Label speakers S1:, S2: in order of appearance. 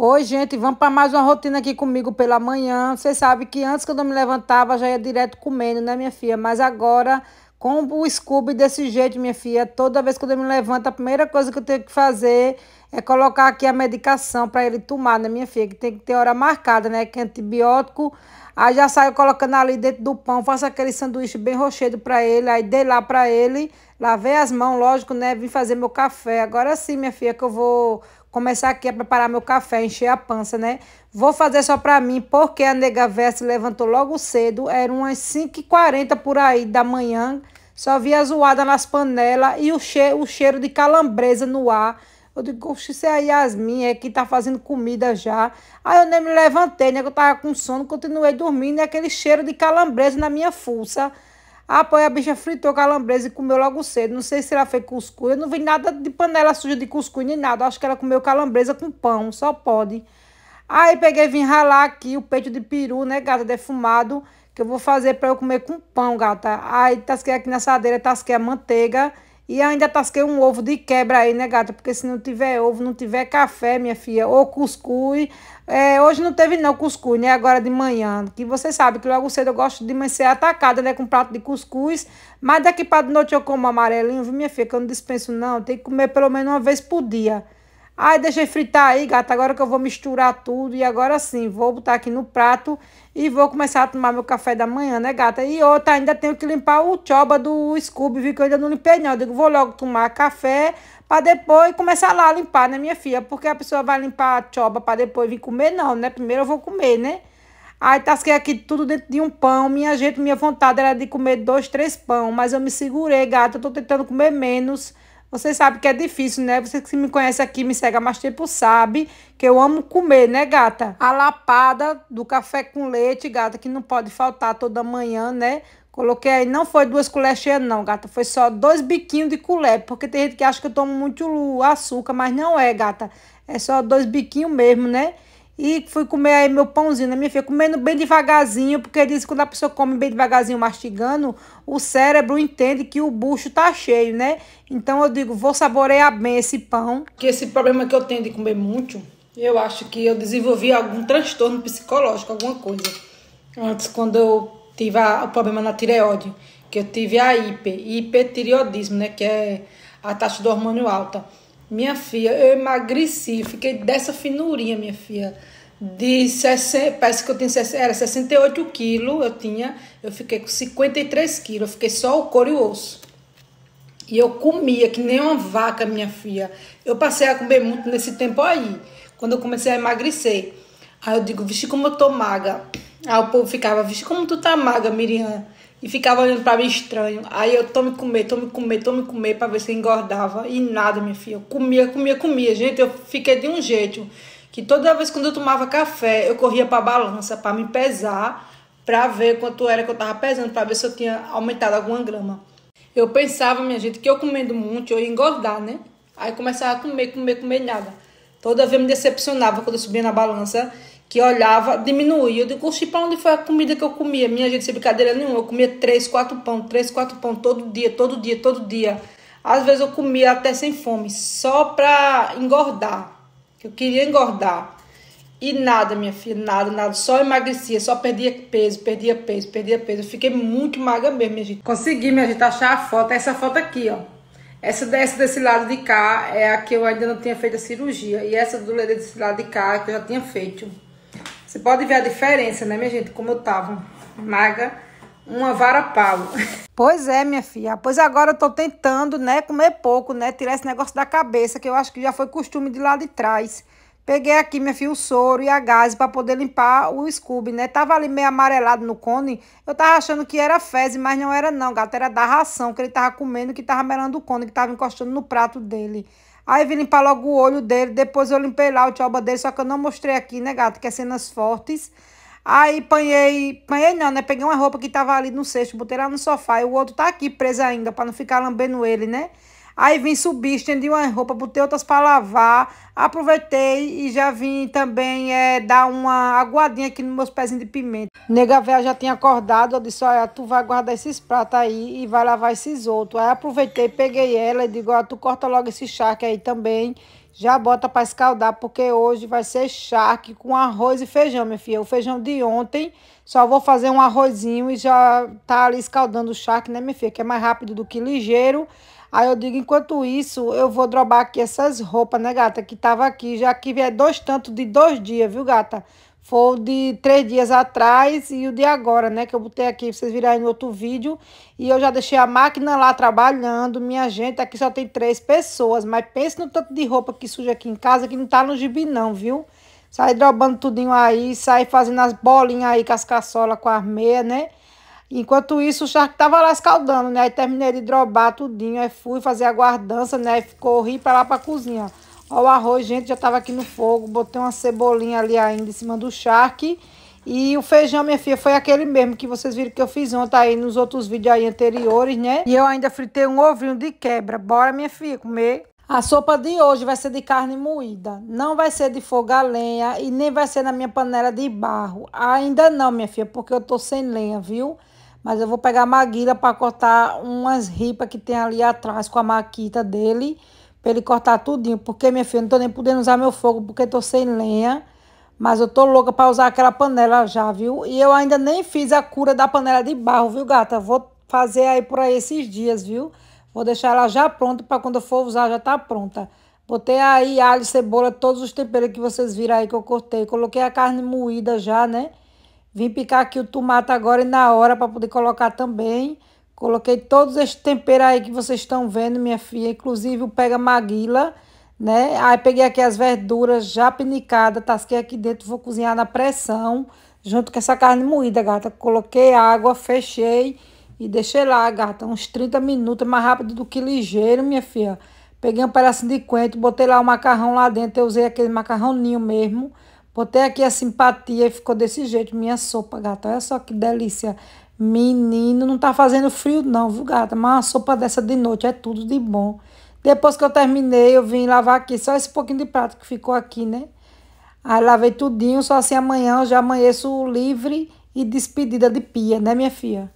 S1: Oi, gente, vamos para mais uma rotina aqui comigo pela manhã. Você sabe que antes quando eu me levantava, já ia direto comendo, né, minha filha? Mas agora, com o Scooby desse jeito, minha filha, toda vez que eu me levanto, a primeira coisa que eu tenho que fazer é colocar aqui a medicação para ele tomar, né, minha filha? Que tem que ter hora marcada, né? Que é antibiótico. Aí já saio colocando ali dentro do pão, faço aquele sanduíche bem rochedo para ele, aí dei lá para ele, lavei as mãos, lógico, né? Vim fazer meu café. Agora sim, minha filha, que eu vou começar aqui a preparar meu café, encher a pança, né? Vou fazer só para mim, porque a nega Veste levantou logo cedo, era umas 5h40 por aí da manhã, só via zoada nas panelas e o cheiro, o cheiro de calambresa no ar eu digo, oxe, isso é a Yasmin, é que tá fazendo comida já. Aí eu nem me levantei, né? Que eu tava com sono, continuei dormindo, e aquele cheiro de calambresa na minha fuça. Ah, pô, a bicha fritou calambresa e comeu logo cedo. Não sei se ela fez cuscuz. Eu não vi nada de panela suja de cuscuz nem nada. Acho que ela comeu calambresa com pão, só pode. Aí peguei vim ralar aqui o peito de peru, né, gata, defumado, que eu vou fazer para eu comer com pão, gata. Aí tasquei aqui na assadeira, tasquei a manteiga e ainda tasquei um ovo de quebra aí, né, gata? Porque se não tiver ovo, não tiver café, minha filha, ou cuscuz. É, hoje não teve não cuscuz, né? Agora de manhã. Que você sabe que logo cedo eu gosto de ser atacada, né? Com prato de cuscuz. Mas daqui para noite eu como amarelinho, viu, minha filha? Que eu não dispenso não. Tem que comer pelo menos uma vez por dia. Ai, deixei fritar aí, gata, agora que eu vou misturar tudo e agora sim, vou botar aqui no prato e vou começar a tomar meu café da manhã, né, gata? E outra, ainda tenho que limpar o choba do Scooby, viu, que eu ainda não limpei não. Eu digo, vou logo tomar café para depois começar lá a limpar, né, minha filha? Porque a pessoa vai limpar a choba para depois vir comer, não, né? Primeiro eu vou comer, né? Aí tasquei aqui tudo dentro de um pão. Minha gente, minha vontade era de comer dois, três pão, mas eu me segurei, gata. Eu tô tentando comer menos você sabe que é difícil, né? Você que me conhece aqui, me segue há mais tempo, sabe que eu amo comer, né, gata? A lapada do café com leite, gata, que não pode faltar toda manhã, né? Coloquei aí, não foi duas colheres cheias não, gata. Foi só dois biquinhos de colher, porque tem gente que acha que eu tomo muito açúcar, mas não é, gata. É só dois biquinhos mesmo, né? E fui comer aí meu pãozinho, né, minha filha? Comendo bem devagarzinho, porque diz que quando a pessoa come bem devagarzinho, mastigando, o cérebro entende que o bucho tá cheio, né? Então eu digo, vou saborear bem esse pão. Que esse problema que eu tenho de comer muito, eu acho que eu desenvolvi algum transtorno psicológico, alguma coisa. Antes, quando eu tive a, o problema na tireoide, que eu tive a hiper, hipertireoidismo, né? Que é a taxa do hormônio alta. Minha filha, eu emagreci, fiquei dessa finurinha, minha filha. De 60, parece que eu tinha era 68 quilos, eu tinha, eu fiquei com 53 quilos, eu fiquei só o couro e o osso. E eu comia que nem uma vaca, minha filha. Eu passei a comer muito nesse tempo aí, quando eu comecei a emagrecer. Aí eu digo, vixe, como eu tô magra. Aí o povo ficava, vixe, como tu tá magra, Miriam e ficava olhando para mim estranho. Aí eu me comer, me comer, me comer para ver se engordava e nada, minha filha. Eu comia, comia, comia, gente. Eu fiquei de um jeito que toda vez quando eu tomava café, eu corria para balança para me pesar, para ver quanto era que eu tava pesando, para ver se eu tinha aumentado alguma grama. Eu pensava, minha gente, que eu comendo muito eu ia engordar, né? Aí começava a comer, comer, comer nada. Toda vez me decepcionava quando eu subia na balança que olhava, diminuía. Eu digo, oxi, pra onde foi a comida que eu comia? Minha gente, sem brincadeira nenhuma, eu comia três, quatro pão, três, quatro pão todo dia, todo dia, todo dia. Às vezes eu comia até sem fome, só pra engordar. Eu queria engordar. E nada, minha filha, nada, nada. Só emagrecia, só perdia peso, perdia peso, perdia peso. Eu fiquei muito magra mesmo, minha gente. Consegui, minha gente, achar a foto. Essa foto aqui, ó. Essa, essa desse lado de cá é a que eu ainda não tinha feito a cirurgia. E essa do desse lado de cá é que eu já tinha feito. Você pode ver a diferença, né, minha gente? Como eu tava maga, uma vara pau. Pois é, minha filha. Pois agora eu tô tentando, né, comer pouco, né, tirar esse negócio da cabeça, que eu acho que já foi costume de lá de trás. Peguei aqui, minha filha, o soro e a gás para poder limpar o Scooby, né? Tava ali meio amarelado no cone. Eu tava achando que era fezes, mas não era não, gato. Era da ração que ele tava comendo, que tava melando o cone, que tava encostando no prato dele. Aí eu vim limpar logo o olho dele, depois eu limpei lá o tioba dele, só que eu não mostrei aqui, né, gato, que é cenas fortes. Aí panhei, panhei não, né, peguei uma roupa que tava ali no cesto, botei lá no sofá e o outro tá aqui preso ainda, pra não ficar lambendo ele, né. Aí vim subir, estendi uma roupa, botei outras para lavar. Aproveitei e já vim também é, dar uma aguadinha aqui nos meus pezinhos de pimenta. Nega velha já tinha acordado, eu disse, olha, tu vai guardar esses pratos aí e vai lavar esses outros. Aí aproveitei, peguei ela e digo, olha, tu corta logo esse charque aí também. Já bota para escaldar, porque hoje vai ser charque com arroz e feijão, minha filha. O feijão de ontem, só vou fazer um arrozinho e já tá ali escaldando o charque, né, minha filha? Que é mais rápido do que ligeiro. Aí eu digo, enquanto isso, eu vou drobar aqui essas roupas, né, gata? Que tava aqui, já que é dois tantos de dois dias, viu, gata? Foi o de três dias atrás e o de agora, né? Que eu botei aqui vocês virem aí no outro vídeo. E eu já deixei a máquina lá trabalhando. Minha gente, aqui só tem três pessoas. Mas pense no tanto de roupa que suja aqui em casa que não tá no gibi não, viu? Sai drobando tudinho aí, sai fazendo as bolinhas aí com as caçolas, com as meias, né? Enquanto isso, o charque tava lá escaldando, né? Aí terminei de drobar tudinho, aí fui fazer a guardança, né? E corri para lá para cozinha. Ó, o arroz, gente, já tava aqui no fogo, botei uma cebolinha ali ainda em cima do charque. E o feijão, minha filha, foi aquele mesmo que vocês viram que eu fiz ontem aí nos outros vídeos aí anteriores, né? E eu ainda fritei um ovinho de quebra. Bora, minha filha, comer. A sopa de hoje vai ser de carne moída. Não vai ser de fogo a lenha e nem vai ser na minha panela de barro. Ainda não, minha filha, porque eu tô sem lenha, viu? Mas eu vou pegar a Maguila para cortar umas ripas que tem ali atrás com a maquita dele, para ele cortar tudinho. Porque, minha filha, não tô nem podendo usar meu fogo, porque tô sem lenha. Mas eu tô louca para usar aquela panela já, viu? E eu ainda nem fiz a cura da panela de barro, viu, gata? Vou fazer aí por aí esses dias, viu? Vou deixar ela já pronta para quando eu for usar já tá pronta. Botei aí alho, cebola, todos os temperos que vocês viram aí que eu cortei. Coloquei a carne moída já, né? Vim picar aqui o tomate agora e na hora para poder colocar também. Coloquei todos esses temperos aí que vocês estão vendo, minha filha. Inclusive o pega maguila, né? Aí peguei aqui as verduras já pinicadas, tasquei aqui dentro, vou cozinhar na pressão. Junto com essa carne moída, gata. Coloquei água, fechei e deixei lá, gata. Uns 30 minutos, é mais rápido do que ligeiro, minha filha. Peguei um pedaço de coentro, botei lá o macarrão lá dentro. Eu usei aquele macarrão ninho mesmo. Botei aqui a simpatia e ficou desse jeito minha sopa, gata. Olha só que delícia. Menino, não tá fazendo frio não, viu, gata? Mas uma sopa dessa de noite é tudo de bom. Depois que eu terminei, eu vim lavar aqui só esse pouquinho de prato que ficou aqui, né? Aí lavei tudinho, só assim amanhã eu já amanheço livre e despedida de pia, né, minha filha?